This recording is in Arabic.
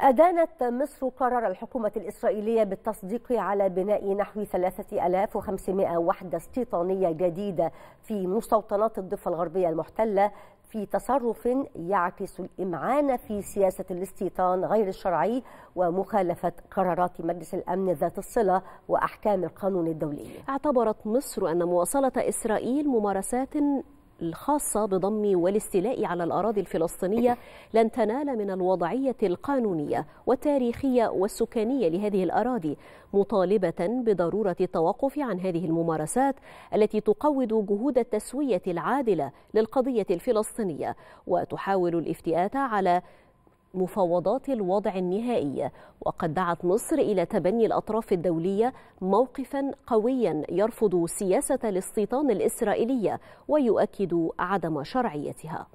أدانت مصر قرار الحكومة الإسرائيلية بالتصديق على بناء نحو 3500 وحدة استيطانية جديدة في مستوطنات الضفة الغربية المحتلة في تصرف يعكس الإمعان في سياسة الاستيطان غير الشرعي ومخالفة قرارات مجلس الأمن ذات الصلة وأحكام القانون الدولي. اعتبرت مصر أن مواصلة إسرائيل ممارسات الخاصة بضم والاستيلاء على الأراضي الفلسطينية لن تنال من الوضعية القانونية والتاريخية والسكانية لهذه الأراضي مطالبة بضرورة التوقف عن هذه الممارسات التي تقوض جهود التسوية العادلة للقضية الفلسطينية وتحاول الافتئات على مفاوضات الوضع النهائي وقد دعت مصر إلى تبني الأطراف الدولية موقفا قويا يرفض سياسة الاستيطان الإسرائيلية ويؤكد عدم شرعيتها